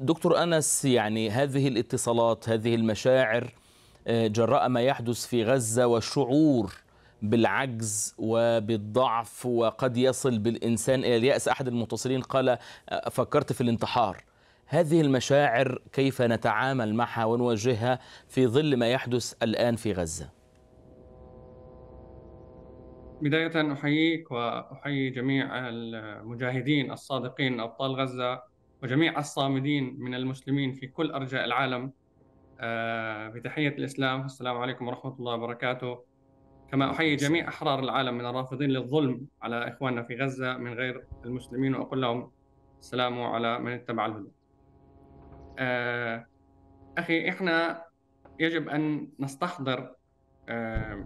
دكتور أنس يعني هذه الاتصالات هذه المشاعر آه، جراء ما يحدث في غزة والشعور بالعجز وبالضعف وقد يصل بالإنسان إلى اليأس أحد المتصلين قال آه، فكرت في الانتحار هذه المشاعر كيف نتعامل معها ونواجهها في ظل ما يحدث الآن في غزة بداية أحييك وأحيي جميع المجاهدين الصادقين أبطال غزة وجميع الصامدين من المسلمين في كل أرجاء العالم بتحية آه، الإسلام السلام عليكم ورحمة الله وبركاته كما أحيي جميع أحرار العالم من الرافضين للظلم على إخواننا في غزة من غير المسلمين وأقول لهم السلام على من اتبع الهدى آه، أخي إحنا يجب أن نستحضر آه،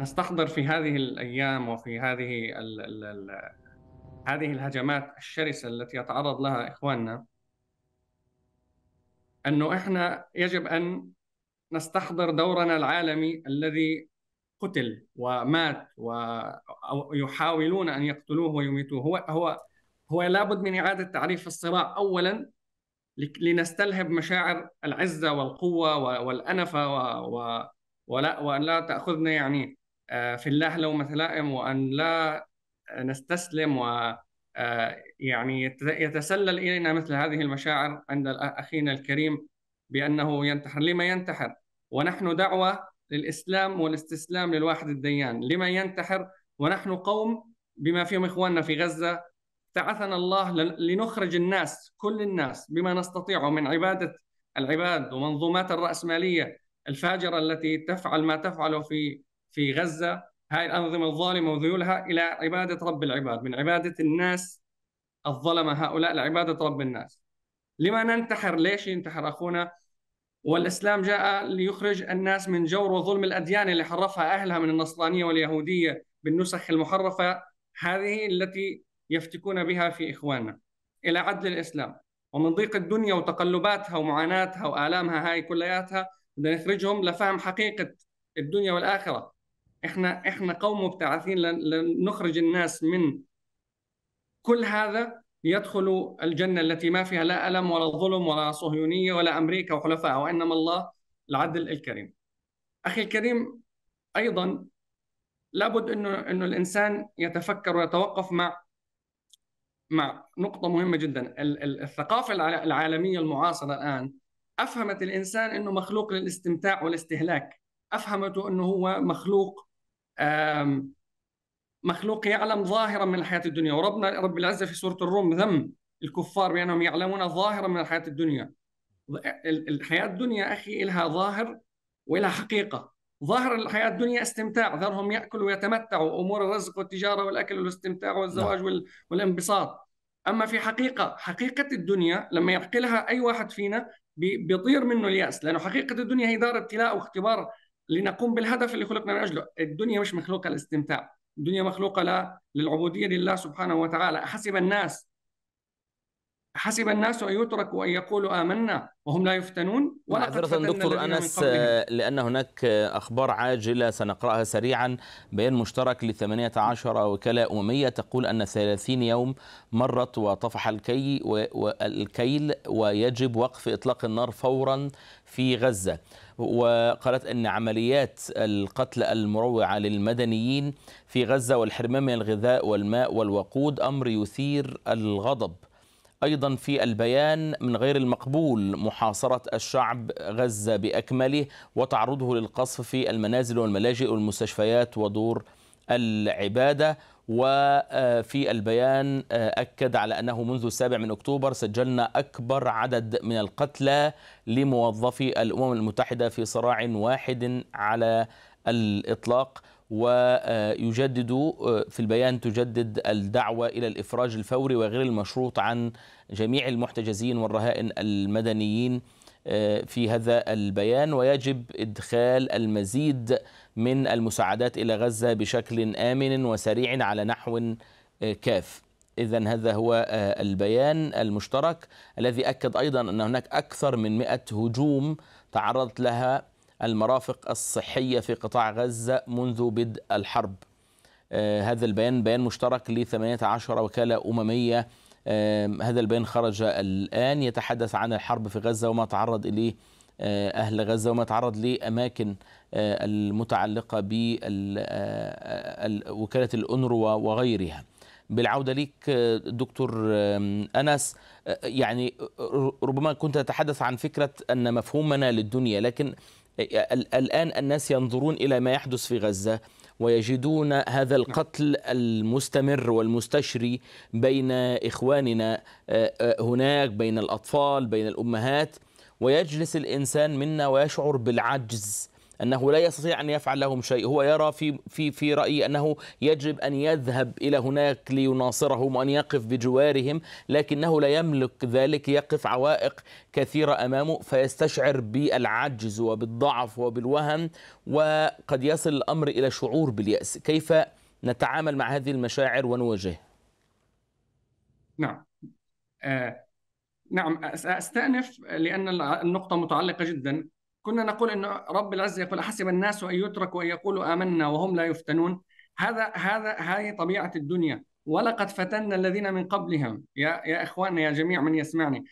نستحضر في هذه الأيام وفي هذه ال ال ال هذه الهجمات الشرسه التي يتعرض لها اخواننا انه احنا يجب ان نستحضر دورنا العالمي الذي قتل ومات ويحاولون ان يقتلوه ويميتوه هو هو هو لابد من اعاده تعريف الصراع اولا لنستلهب مشاعر العزه والقوه والانفه و ولا وان لا تاخذنا يعني آه، في الله لومه لائم وان لا نستسلم و آه، يعني يتسلل الينا مثل هذه المشاعر عند اخينا الكريم بانه ينتحر، لما ينتحر؟ ونحن دعوه للاسلام والاستسلام للواحد الديان، لما ينتحر ونحن قوم بما فيهم اخواننا في غزه بعثنا الله لنخرج الناس كل الناس بما نستطيعه من عباده العباد ومنظومات الراسماليه الفاجره التي تفعل ما تفعله في في غزه هاي الأنظمة الظالمة وذيولها إلى عبادة رب العباد من عبادة الناس الظلمة هؤلاء لعبادة رب الناس لما ننتحر ليش ينتحر أخونا والإسلام جاء ليخرج الناس من جور وظلم الأديان اللي حرفها أهلها من النصرانية واليهودية بالنسخ المحرفة هذه التي يفتكون بها في إخواننا إلى عدل الإسلام ومن ضيق الدنيا وتقلباتها ومعاناتها وآلامها هاي كلياتها بدنا نخرجهم لفهم حقيقة الدنيا والآخرة احنا احنا قوم مبتعثين لنخرج الناس من كل هذا ليدخلوا الجنة التي ما فيها لا ألم ولا ظلم ولا صهيونية ولا أمريكا وحلفائها وإنما الله العدل الكريم أخي الكريم أيضا لابد أنه, إنه الإنسان يتفكر ويتوقف مع مع نقطة مهمة جدا الثقافة العالمية المعاصرة الآن أفهمت الإنسان أنه مخلوق للاستمتاع والاستهلاك أفهمته أنه هو مخلوق مخلوق يعلم ظاهرا من الحياه الدنيا وربنا رب العزه في سوره الروم ذم الكفار بانهم يعلمون ظاهرا من الحياه الدنيا الحياه الدنيا اخي لها ظاهر ولها حقيقه ظاهر الحياه الدنيا استمتاع ذرهم ياكلوا ويتمتعوا امور الرزق والتجاره والاكل والاستمتاع والزواج نعم. لا. والانبساط اما في حقيقه حقيقه الدنيا لما يعقلها اي واحد فينا بيطير منه الياس لانه حقيقه الدنيا هي دار ابتلاء واختبار لنقوم بالهدف اللي خلقنا من اجله الدنيا مش مخلوقه للاستمتاع الدنيا مخلوقه للعبوديه لله سبحانه وتعالى حسب الناس حسب الناس أن يتركوا أن يقولوا آمنا وهم لا يفتنون معذرة دكتور أنس لأن هناك أخبار عاجلة سنقرأها سريعا بيان مشترك ل 18 وكالة أممية تقول أن 30 يوم مرت وطفح الكي والكيل ويجب وقف إطلاق النار فورا في غزة وقالت أن عمليات القتل المروعة للمدنيين في غزة والحرمان من الغذاء والماء والوقود أمر يثير الغضب أيضا في البيان من غير المقبول محاصرة الشعب غزة بأكمله وتعرضه للقصف في المنازل والملاجئ والمستشفيات ودور العبادة وفي البيان أكد على أنه منذ السابع من أكتوبر سجلنا أكبر عدد من القتلى لموظفي الأمم المتحدة في صراع واحد على الإطلاق ويجدد آه، في البيان تجدد الدعوة إلى الإفراج الفوري وغير المشروط عن جميع المحتجزين والرهائن المدنيين آه، في هذا البيان ويجب إدخال المزيد من المساعدات إلى غزة بشكل آمن وسريع على نحو آه، كاف إذا هذا هو البيان المشترك الذي أكد أيضا أن هناك أكثر من 100 هجوم تعرضت لها المرافق الصحية في قطاع غزة منذ بدء الحرب آه، هذا البيان بيان مشترك ل 18 وكالة أممية آه، هذا البيان خرج الآن يتحدث عن الحرب في غزة وما تعرض إليه آه، أهل غزة وما تعرض لأماكن المتعلقة بوكالة الأنروا وغيرها بالعودة لك دكتور أنس يعني ربما كنت أتحدث عن فكرة أن مفهومنا للدنيا لكن الآن الناس ينظرون إلى ما يحدث في غزة ويجدون هذا القتل المستمر والمستشري بين إخواننا آه، آه، هناك بين الأطفال بين الأمهات ويجلس الإنسان منا ويشعر بالعجز انه لا يستطيع ان يفعل لهم شيء هو يرى في في في رايي انه يجب ان يذهب الى هناك ليناصرهم وان يقف بجوارهم لكنه لا يملك ذلك يقف عوائق كثيره امامه فيستشعر بالعجز وبالضعف وبالوهن وقد يصل الامر الى شعور بالياس كيف نتعامل مع هذه المشاعر ونواجهها نعم آه نعم ساستانف لان النقطه متعلقه جدا كنا نقول أن رب العزة يقول أحسب الناس أن يتركوا أن يقولوا آمنا وهم لا يفتنون هذا هذا هذه طبيعة الدنيا ولقد فتنا الذين من قبلهم يا يا إخواننا يا جميع من يسمعني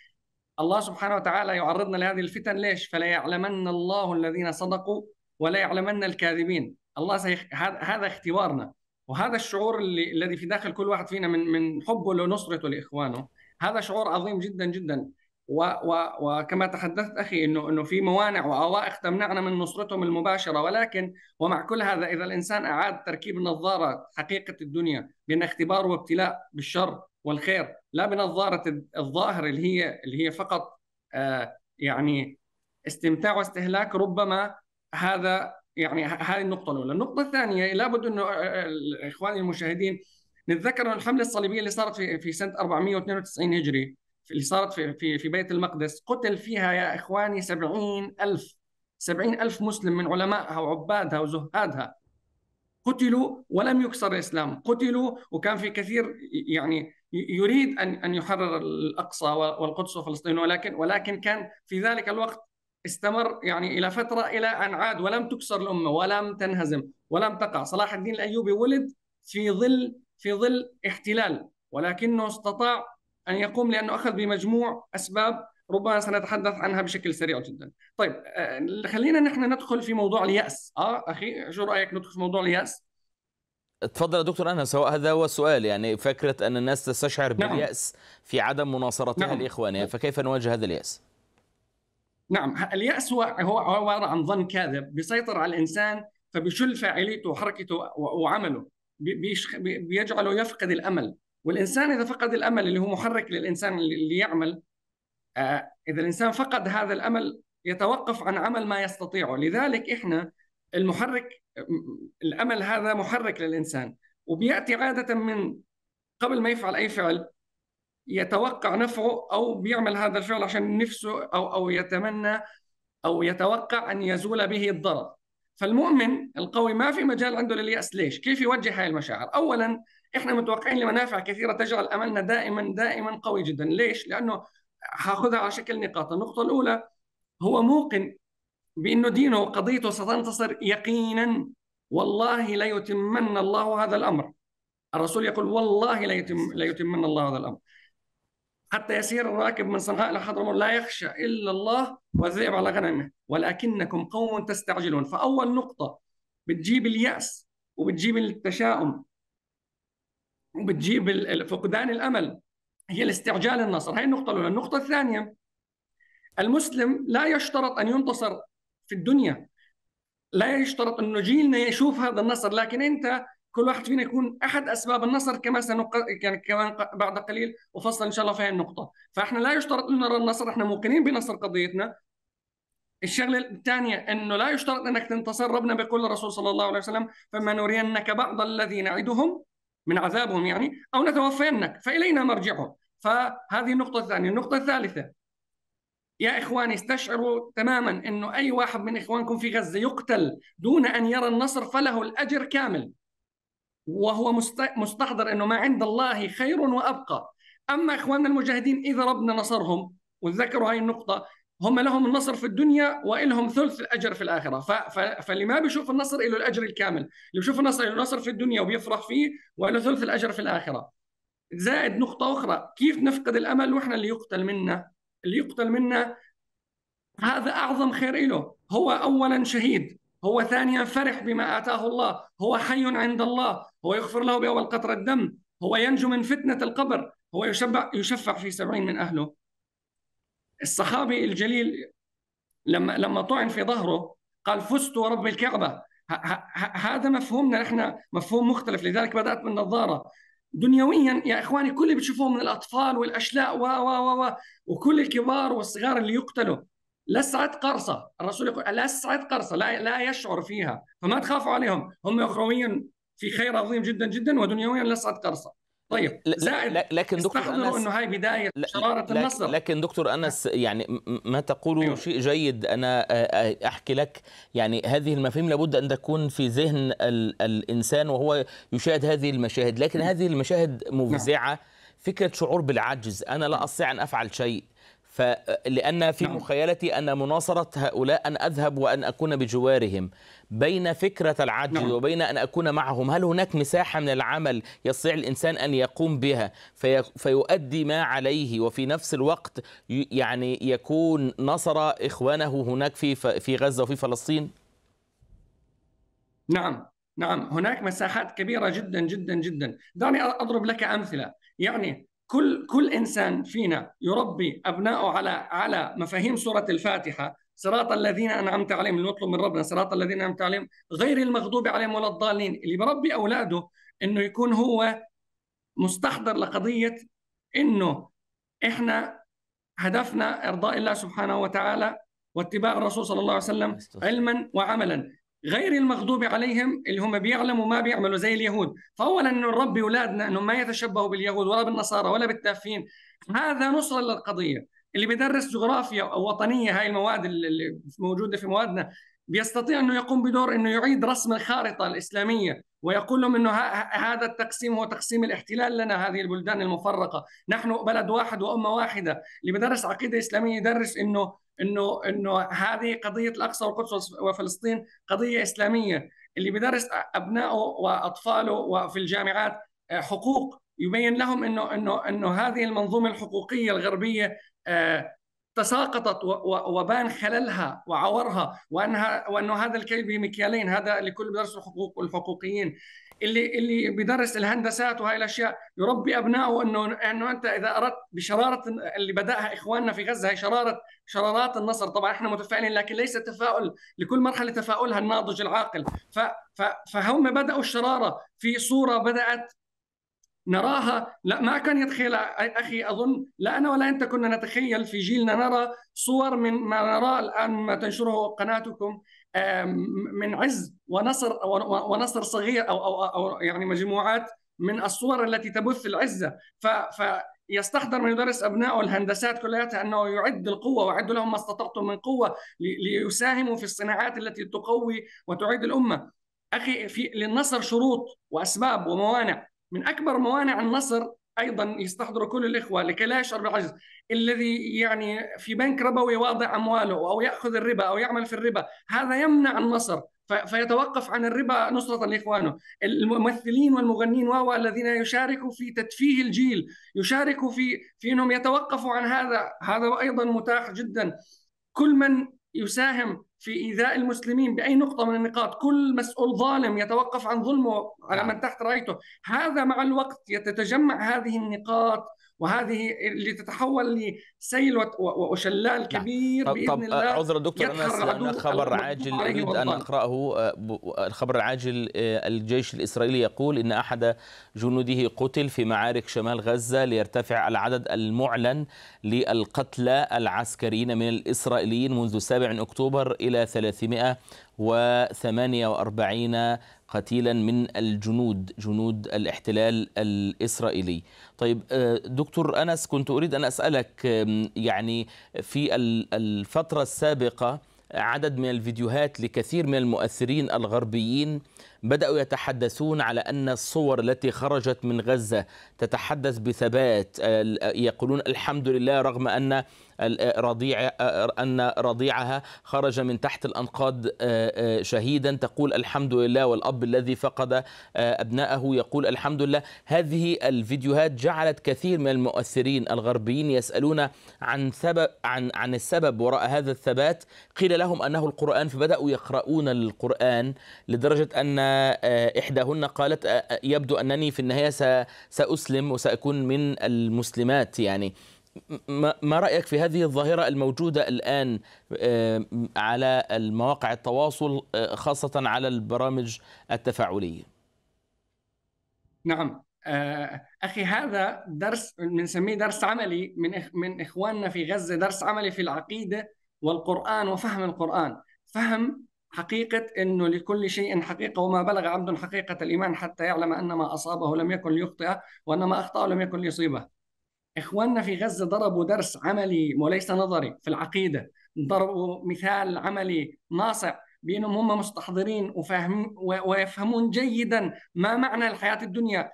الله سبحانه وتعالى يعرضنا لهذه الفتن ليش؟ فلا يعلمن الله الذين صدقوا ولا يعلمن الكاذبين الله سيخ... هذا اختبارنا وهذا الشعور اللي... الذي في داخل كل واحد فينا من من حبه لنصرته لاخوانه هذا شعور عظيم جدا جدا و و وكما تحدثت اخي انه انه في موانع وعوائق تمنعنا من نصرتهم المباشره ولكن ومع كل هذا اذا الانسان اعاد تركيب نظاره حقيقه الدنيا بين اختبار وابتلاء بالشر والخير لا بنظاره الظاهر اللي هي اللي هي فقط آه يعني استمتاع واستهلاك ربما هذا يعني هذه النقطه الاولى، النقطه الثانيه لابد انه آه، آه، آه، اخواني المشاهدين نتذكر انه الحمله الصليبيه اللي صارت في في سنه 492 هجري اللي صارت في في في بيت المقدس قتل فيها يا اخواني سبعين الف سبعين الف مسلم من علمائها وعبادها وزهادها قتلوا ولم يكسر الاسلام قتلوا وكان في كثير يعني يريد ان ان يحرر الاقصى والقدس وفلسطين ولكن ولكن كان في ذلك الوقت استمر يعني الى فتره الى ان عاد ولم تكسر الامه ولم تنهزم ولم تقع صلاح الدين الايوبي ولد في ظل في ظل احتلال ولكنه استطاع أن يقوم لأنه أخذ بمجموع أسباب ربما سنتحدث عنها بشكل سريع جدا طيب آه، خلينا نحن ندخل في موضوع اليأس آه أخي شو رأيك ندخل في موضوع اليأس تفضل يا دكتور انس سواء هذا هو السؤال يعني فكره ان الناس تستشعر نعم. بالياس في عدم مناصرتها نعم. لاخوانها طيب. فكيف نواجه هذا الياس؟ نعم الياس هو هو عباره عن ظن كاذب بيسيطر على الانسان فبيشل فاعليته وحركته وعمله بيجعله يفقد الامل والانسان اذا فقد الامل اللي هو محرك للانسان اللي يعمل آه، اذا الانسان فقد هذا الامل يتوقف عن عمل ما يستطيعه لذلك احنا المحرك الامل هذا محرك للانسان وبياتي عاده من قبل ما يفعل اي فعل يتوقع نفعه او بيعمل هذا الفعل عشان نفسه او او يتمنى او يتوقع ان يزول به الضرر فالمؤمن القوي ما في مجال عنده للياس ليش كيف يوجه هاي المشاعر اولا احنا متوقعين لمنافع كثيره تجعل املنا دائما دائما قوي جدا ليش لانه هاخذها على شكل نقاط النقطه الاولى هو موقن بانه دينه وقضيته ستنتصر يقينا والله لا يتمن الله هذا الامر الرسول يقول والله لا يتم لا يتمن الله هذا الامر حتى يسير الراكب من صنعاء الى حضرموت لا يخشى الا الله والذئب على غنمه ولكنكم قوم تستعجلون فاول نقطه بتجيب الياس وبتجيب التشاؤم وبتجيب فقدان الامل هي الاستعجال النصر هي النقطه الاولى النقطه الثانيه المسلم لا يشترط ان ينتصر في الدنيا لا يشترط انه جيلنا يشوف هذا النصر لكن انت كل واحد فينا يكون احد اسباب النصر كما سنق... يعني كمان بعد قليل وفصل ان شاء الله في هذه النقطه فاحنا لا يشترط ان نرى النصر احنا موقنين بنصر قضيتنا الشغله الثانيه انه لا يشترط انك تنتصر ربنا بيقول الرسول صلى الله عليه وسلم فما نرينك بعض الذي نعدهم من عذابهم يعني أو نتوفينك فإلينا مرجعهم فهذه النقطة الثانية النقطة الثالثة يا إخواني استشعروا تماما أنه أي واحد من إخوانكم في غزة يقتل دون أن يرى النصر فله الأجر كامل وهو مستحضر أنه ما عند الله خير وأبقى أما إخواننا المجاهدين إذا ربنا نصرهم وتذكروا هاي النقطة هم لهم النصر في الدنيا والهم ثلث الاجر في الاخره فاللي ما بيشوف النصر له الاجر الكامل اللي بيشوف النصر له النصر في الدنيا وبيفرح فيه وله ثلث الاجر في الاخره زائد نقطه اخرى كيف نفقد الامل واحنا اللي يقتل منا اللي يقتل منا هذا اعظم خير له هو اولا شهيد هو ثانيا فرح بما اتاه الله هو حي عند الله هو يغفر له باول قطره دم هو ينجو من فتنه القبر هو يشبع يشفع في سبعين من اهله الصحابي الجليل لما لما طعن في ظهره قال فزت ورب الكعبه هذا مفهومنا نحن مفهوم مختلف لذلك بدات بالنظاره دنيويا يا اخواني كل اللي بتشوفوه من الاطفال والاشلاء و و و وكل الكبار والصغار اللي يقتلوا لسعة قرصة الرسول يقول لسعة قرصة لا, لا يشعر فيها فما تخافوا عليهم هم أخرويا في خير عظيم جدا جدا ودنيويا لسعة قرصة طيب زائد لكن دكتور انس انه هاي بدايه شراره النصر لكن دكتور انس أيوة. يعني ما تقوله أيوه. شيء جيد انا آه، آه، احكي لك يعني هذه المفاهيم لابد ان تكون في ذهن الانسان وهو يشاهد هذه المشاهد لكن نعم. هذه المشاهد مفزعه نعم. فكره شعور بالعجز انا لا نعم. استطيع ان افعل شيء فلان آه، في مخيلتي ان مناصره هؤلاء ان اذهب وان اكون بجوارهم بين فكرة العدل نعم. وبين أن أكون معهم هل هناك مساحة من العمل يستطيع الإنسان أن يقوم بها في فيؤدي ما عليه وفي نفس الوقت يعني يكون نصر إخوانه هناك في في غزة وفي فلسطين نعم نعم هناك مساحات كبيرة جدا جدا جدا دعني أضرب لك أمثلة يعني كل كل إنسان فينا يربي أبنائه على على مفاهيم سورة الفاتحة صراط الذين انعمت عليهم نطلب من ربنا صراط الذين انعمت عليهم غير المغضوب عليهم ولا الضالين اللي بربي اولاده انه يكون هو مستحضر لقضيه انه احنا هدفنا ارضاء الله سبحانه وتعالى واتباع الرسول صلى الله عليه وسلم علما وعملا غير المغضوب عليهم اللي هم بيعلموا ما بيعملوا زي اليهود فأولا أن نربي أولادنا أنهم ما يتشبهوا باليهود ولا بالنصارى ولا بالتافهين هذا نصر للقضية اللي بيدرس جغرافيا او وطنيه هاي المواد اللي موجوده في موادنا بيستطيع انه يقوم بدور انه يعيد رسم الخارطه الاسلاميه ويقول لهم انه هذا التقسيم هو تقسيم الاحتلال لنا هذه البلدان المفرقه، نحن بلد واحد وامه واحده، اللي بدرس عقيده اسلاميه يدرس انه انه انه هذه قضيه الاقصى والقدس وفلسطين قضيه اسلاميه، اللي بدرس ابنائه واطفاله وفي الجامعات آه، حقوق يبين لهم انه انه انه هذه المنظومه الحقوقيه الغربيه آه، تساقطت وبان خللها وعورها وانها وانه هذا الكيل بمكيالين هذا لكل بدرس الحقوق والحقوقيين اللي اللي بيدرس الهندسات وهي الاشياء يربي ابنائه انه انه انت اذا اردت بشراره اللي بداها اخواننا في غزه هي شراره شرارات النصر طبعا احنا متفائلين لكن ليس تفاؤل لكل مرحله تفاؤلها الناضج العاقل ف فهم بداوا الشراره في صوره بدات نراها لا ما كان يتخيل اخي اظن لا انا ولا انت كنا نتخيل في جيلنا نرى صور من ما نرى الان ما تنشره قناتكم من عز ونصر ونصر صغير او او, أو يعني مجموعات من الصور التي تبث العزه ف, يستحضر من يدرس ابنائه الهندسات كلياتها انه يعد القوه ويعد لهم ما استطعتم من قوه ليساهموا في الصناعات التي تقوي وتعيد الامه. اخي في للنصر شروط واسباب وموانع من اكبر موانع النصر ايضا يستحضر كل الاخوه لكي لا يشعر بالعجز الذي يعني في بنك ربوي واضع امواله او ياخذ الربا او يعمل في الربا هذا يمنع النصر فيتوقف عن الربا نصرة لإخوانه الممثلين والمغنين واو الذين يشاركوا في تدفيه الجيل يشاركوا في في أنهم يتوقفوا عن هذا هذا أيضا متاح جدا كل من يساهم في إيذاء المسلمين بأي نقطة من النقاط كل مسؤول ظالم يتوقف عن ظلمه على نعم. من تحت رايته هذا مع الوقت يتجمع هذه النقاط وهذه اللي تتحول لسيل وشلال نعم. كبير طب باذن طب الله عذر الدكتور انس لان خبر عاجل اريد ان اقراه آه، الخبر العاجل آه، الجيش الاسرائيلي يقول ان احد جنوده قتل في معارك شمال غزة ليرتفع العدد المعلن للقتلى العسكريين من الإسرائيليين منذ 7 أكتوبر إلى 348 قتيلا من الجنود جنود الاحتلال الإسرائيلي طيب آه، دكتور أنس كنت أريد أن أسألك يعني في الفترة السابقة عدد من الفيديوهات لكثير من المؤثرين الغربيين بدأوا يتحدثون على أن الصور التي خرجت من غزة تتحدث بثبات آه، آه، يقولون الحمد لله رغم أن آه، رضيع أن رضيعها خرج من تحت الأنقاض شهيدا تقول الحمد لله والأب الذي فقد أبنائه يقول الحمد لله هذه الفيديوهات جعلت كثير من المؤثرين الغربيين يسألون عن سبب عن عن السبب وراء هذا الثبات قيل لهم أنه القرآن فبدأوا يقرؤون القرآن لدرجة أن آه، إحداهن قالت آه، آه، يبدو أنني في النهاية سأسلم وسأكون من المسلمات يعني ما رأيك في هذه الظاهرة الموجودة الآن على المواقع التواصل خاصة على البرامج التفاعلية نعم أخي هذا درس بنسميه درس عملي من من إخواننا في غزة درس عملي في العقيدة والقرآن وفهم القرآن فهم حقيقة أنه لكل شيء حقيقة وما بلغ عبد حقيقة الإيمان حتى يعلم أن ما أصابه لم يكن ليخطئه وأن ما أخطأه لم يكن ليصيبه إخواننا في غزة ضربوا درس عملي وليس نظري في العقيدة ضربوا مثال عملي ناصع بأنهم هم مستحضرين وفهم ويفهمون جيدا ما معنى الحياة الدنيا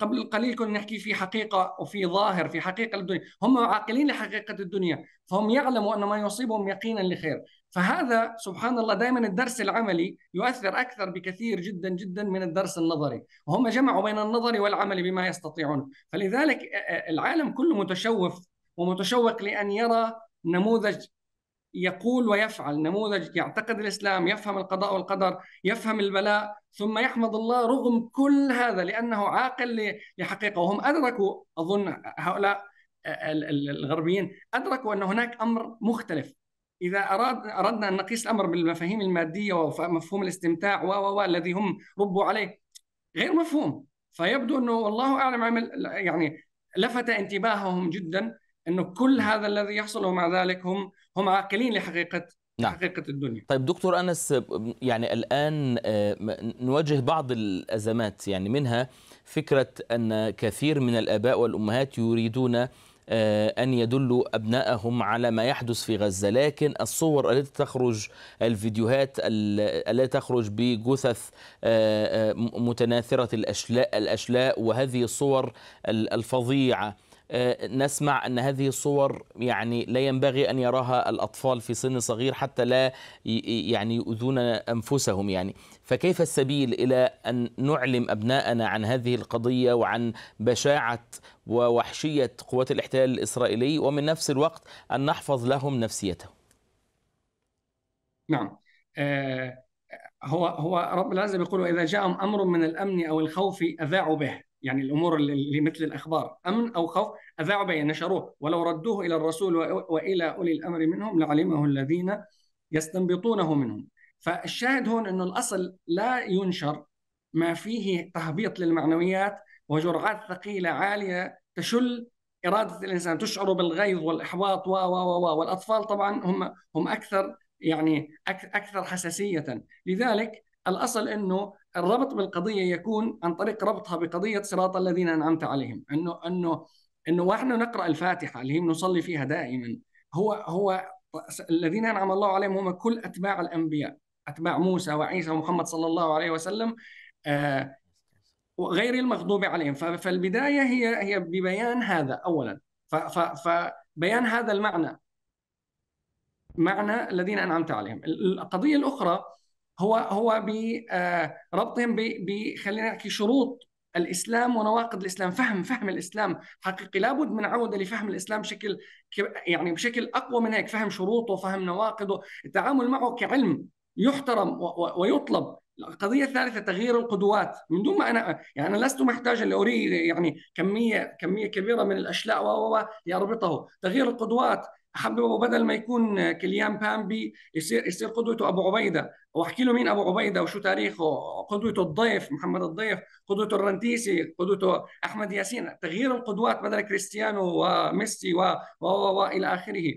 قبل القليل كنا نحكي في حقيقة وفي ظاهر في حقيقة الدنيا هم عاقلين لحقيقة الدنيا فهم يعلموا أن ما يصيبهم يقينا لخير فهذا سبحان الله دائما الدرس العملي يؤثر أكثر بكثير جدا جدا من الدرس النظري وهم جمعوا بين النظري والعمل بما يستطيعون فلذلك العالم كله متشوف ومتشوق لأن يرى نموذج يقول ويفعل نموذج يعتقد الاسلام يفهم القضاء والقدر يفهم البلاء ثم يحمد الله رغم كل هذا لانه عاقل لحقيقه وهم ادركوا اظن هؤلاء آه، الغربيين ادركوا ان هناك امر مختلف اذا اراد اردنا ان نقيس الامر بالمفاهيم الماديه ومفهوم الاستمتاع و الذي هم ربوا عليه غير مفهوم فيبدو انه والله اعلم عمل يعني لفت انتباههم جدا انه كل نعم. هذا الذي يحصل ومع ذلك هم هم عاقلين لحقيقه نعم. حقيقة الدنيا طيب دكتور أنس يعني الآن آه، نواجه بعض الأزمات يعني منها فكرة أن كثير من الآباء والأمهات يريدون آه، أن يدلوا أبنائهم على ما يحدث في غزة لكن الصور التي تخرج الفيديوهات التي تخرج بجثث آه، متناثرة الأشلاء, الأشلاء وهذه الصور الفظيعة آه، نسمع أن هذه الصور يعني لا ينبغي أن يراها الأطفال في سن صغير حتى لا يعني يؤذون أنفسهم يعني فكيف السبيل إلى أن نعلم أبناءنا عن هذه القضية وعن بشاعة ووحشية قوات الاحتلال الإسرائيلي ومن نفس الوقت أن نحفظ لهم نفسيتهم نعم آه، هو هو رب العزة بيقول إذا جاءهم أمر من الأمن أو الخوف أذاعوا به يعني الامور اللي مثل الاخبار امن او خوف اذاعوا به نشروه ولو ردوه الى الرسول والى اولي الامر منهم لعلمه الذين يستنبطونه منهم فالشاهد هون انه الاصل لا ينشر ما فيه تهبيط للمعنويات وجرعات ثقيله عاليه تشل اراده الانسان تشعر بالغيظ والاحباط و و و والاطفال طبعا هم هم اكثر يعني اكثر حساسيه لذلك الاصل انه الربط بالقضيه يكون عن طريق ربطها بقضيه صراط الذين انعمت عليهم انه انه انه واحنا نقرا الفاتحه اللي هي بنصلي فيها دائما هو هو الذين انعم الله عليهم هم كل اتباع الانبياء اتباع موسى وعيسى ومحمد صلى الله عليه وسلم آه، غير المغضوب عليهم فالبدايه هي هي ببيان هذا اولا فبيان هذا المعنى معنى الذين انعمت عليهم القضيه الاخرى هو هو بربطهم آه، بخلينا نحكي شروط الاسلام ونواقض الاسلام فهم فهم الاسلام حقيقي لابد من عوده لفهم الاسلام بشكل يعني بشكل اقوى من هيك فهم شروطه فهم نواقضه التعامل معه كعلم يحترم ويطلب القضيه الثالثه تغيير القدوات من دون ما انا يعني انا لست محتاجا لاري يعني كميه كميه كبيره من الاشلاء و يربطه تغيير القدوات حبه بدل ما يكون كليان بامبي يصير يصير قدوته ابو عبيده واحكي له مين ابو عبيده وشو تاريخه قدوته الضيف محمد الضيف قدوته الرنتيسي قدوته احمد ياسين تغيير القدوات بدل كريستيانو وميسي و و والى اخره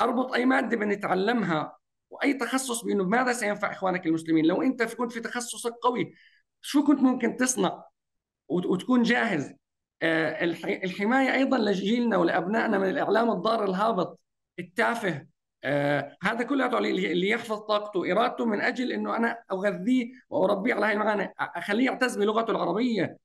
اربط اي ماده بنتعلمها واي تخصص بانه ماذا سينفع اخوانك المسلمين لو انت كنت في تخصصك قوي شو كنت ممكن تصنع وتكون جاهز آه، الحمايه ايضا لجيلنا ولابنائنا من الاعلام الضار الهابط التافه آه، هذا كله اللي يحفظ طاقته وارادته من اجل انه انا اغذيه واربيه على هاي المعاني اخليه يعتز بلغته العربيه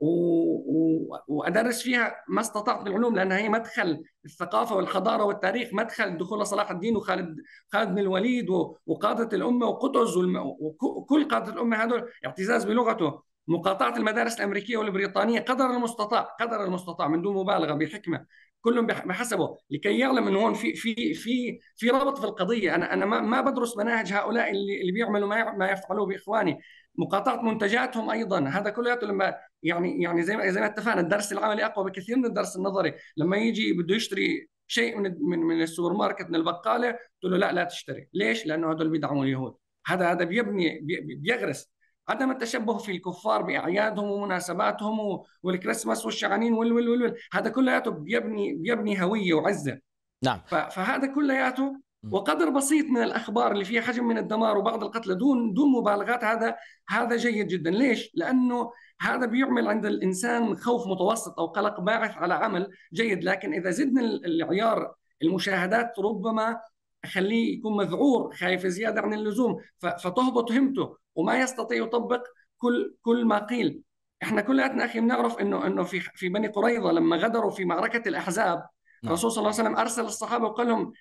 و... و... وادرس فيها ما استطعت من العلوم لانها هي مدخل الثقافه والحضاره والتاريخ مدخل دخول صلاح الدين وخالد خالد بن الوليد و... وقاده الامه وقطز والم... وكل قاده الامه هذول اعتزاز بلغته مقاطعه المدارس الامريكيه والبريطانيه قدر المستطاع قدر المستطاع من دون مبالغه بحكمه كلهم بحسبه لكي يعلم انه هون في في في في ربط في القضيه انا انا ما ما بدرس مناهج هؤلاء اللي, اللي بيعملوا ما يفعلوه باخواني مقاطعه منتجاتهم ايضا هذا كلياته لما يعني يعني زي ما زي ما اتفقنا الدرس العملي اقوى بكثير من الدرس النظري لما يجي بده يشتري شيء من من من السوبر ماركت من البقاله تقول له لا لا تشتري ليش لانه هدول بيدعموا اليهود هذا هذا بيبني بيغرس عدم التشبه في الكفار باعيادهم ومناسباتهم والكريسماس والشعانين وال وال وال هذا كلياته بيبني بيبني هويه وعزه نعم فهذا كلياته وقدر بسيط من الاخبار اللي فيها حجم من الدمار وبعض القتلى دون دون مبالغات هذا هذا جيد جدا ليش؟ لانه هذا بيعمل عند الانسان خوف متوسط او قلق باعث على عمل جيد لكن اذا زدنا العيار المشاهدات ربما اخليه يكون مذعور خايف زياده عن اللزوم فتهبط همته وما يستطيع يطبق كل كل ما قيل احنا كلياتنا اخي بنعرف انه انه في في بني قريظه لما غدروا في معركه الاحزاب نعم. الرسول صلى الله عليه وسلم ارسل الصحابه وقال لهم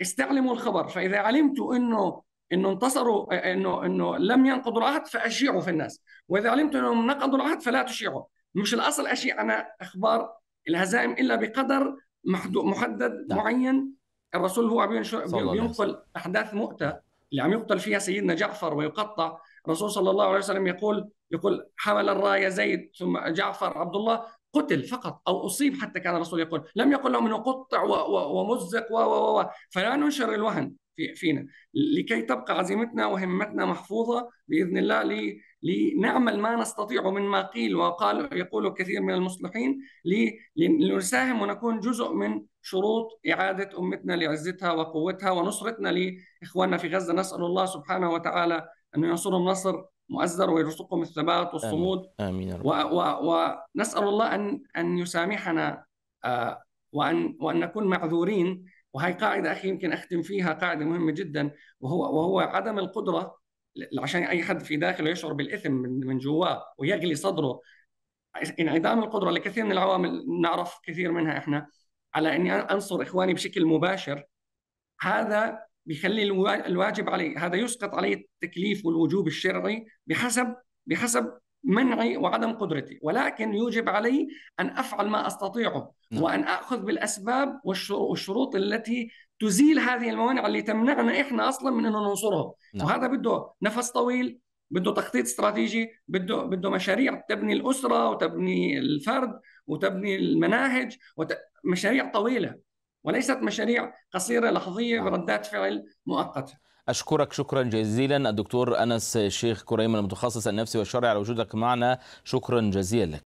استعلموا الخبر فاذا علمتوا انه انه انتصروا انه انه لم ينقضوا العهد فاشيعوا في الناس واذا علمتوا انهم نقضوا العهد فلا تشيعوا مش الاصل اشيع انا اخبار الهزائم الا بقدر محدد نعم. معين الرسول هو بينقل احداث مؤتة اللي عم يقتل فيها سيدنا جعفر ويقطع الرسول صلى الله عليه وسلم يقول يقول حمل الرايه زيد ثم جعفر عبد الله قتل فقط او اصيب حتى كان الرسول يقول لم يقل لهم انه قطع ومزق و و و فلا ننشر الوهن في فينا لكي تبقى عزيمتنا وهمتنا محفوظه باذن الله لي لنعمل ما نستطيع مما قيل وقال يقول كثير من المصلحين لنساهم ونكون جزء من شروط إعادة أمتنا لعزتها وقوتها ونصرتنا لإخواننا في غزة نسأل الله سبحانه وتعالى أن ينصرهم نصر مؤزر ويرزقهم الثبات والصمود آمين, آمين ونسأل الله أن أن يسامحنا آه وأن وأن نكون معذورين وهي قاعدة أخي يمكن أختم فيها قاعدة مهمة جدا وهو وهو عدم القدرة عشان أي حد في داخله يشعر بالإثم من, من جواه ويغلي صدره انعدام القدرة لكثير من العوامل نعرف كثير منها إحنا على اني انصر اخواني بشكل مباشر هذا بيخلي الواجب علي هذا يسقط علي التكليف والوجوب الشرعي بحسب بحسب منعي وعدم قدرتي ولكن يوجب علي ان افعل ما استطيعه نعم. وان اخذ بالاسباب والشروط التي تزيل هذه الموانع اللي تمنعنا احنا اصلا من انه ننصرهم نعم. وهذا بده نفس طويل بده تخطيط استراتيجي بده بده مشاريع تبني الاسره وتبني الفرد وتبني المناهج وت... مشاريع طويله وليست مشاريع قصيره لحظيه نعم. بردات فعل مؤقته أشكرك شكرا جزيلا الدكتور أنس شيخ كريم المتخصص النفسي والشرعي على وجودك معنا شكرا جزيلا لك